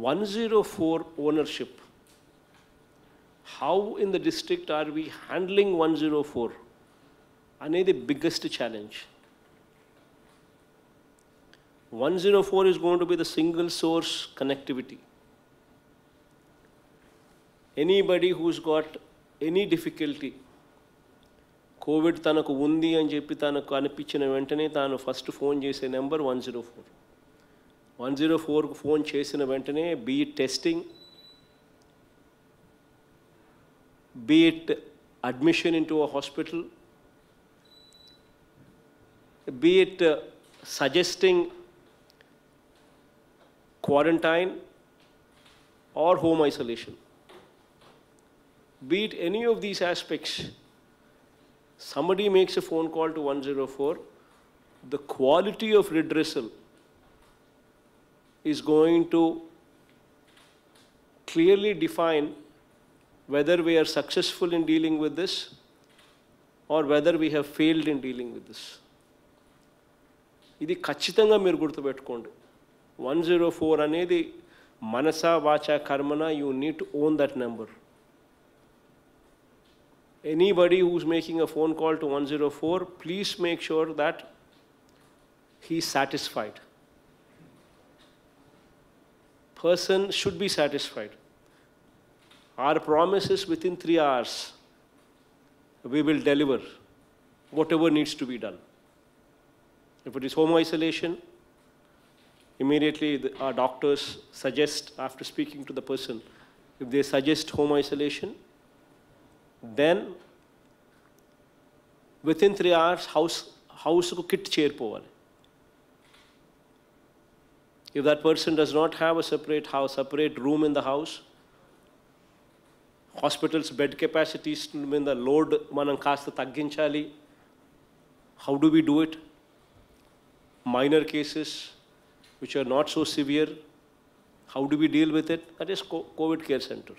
104 ownership. How in the district are we handling 104? Are the biggest challenge? 104 is going to be the single source connectivity. Anybody who's got any difficulty, COVID, Tanaku Wundi and JP Tanaku, Anapichin, and Ventane, Tanaku, first phone, a number 104. One zero ఫోర్కు phone చేసిన వెంటనే be testing admission admission in to hospital it suggesting uh, quarantine or home isolation. Be it any of these aspects, somebody makes a phone call to 104, the quality of redressal is going to clearly define whether we are successful in dealing with this or whether we have failed in dealing with this. This is the one Manasa, Vacha, Karmana, you need to own that number. Anybody who's making a phone call to 104, please make sure that he's satisfied person should be satisfied. Our promise is within three hours, we will deliver whatever needs to be done. If it is home isolation, immediately the, our doctors suggest, after speaking to the person, if they suggest home isolation, then within three hours house house kit chair power. If that person does not have a separate house, separate room in the house, hospital's bed capacity capacities in the load taginchali. how do we do it? Minor cases which are not so severe, how do we deal with it? That is COVID care center.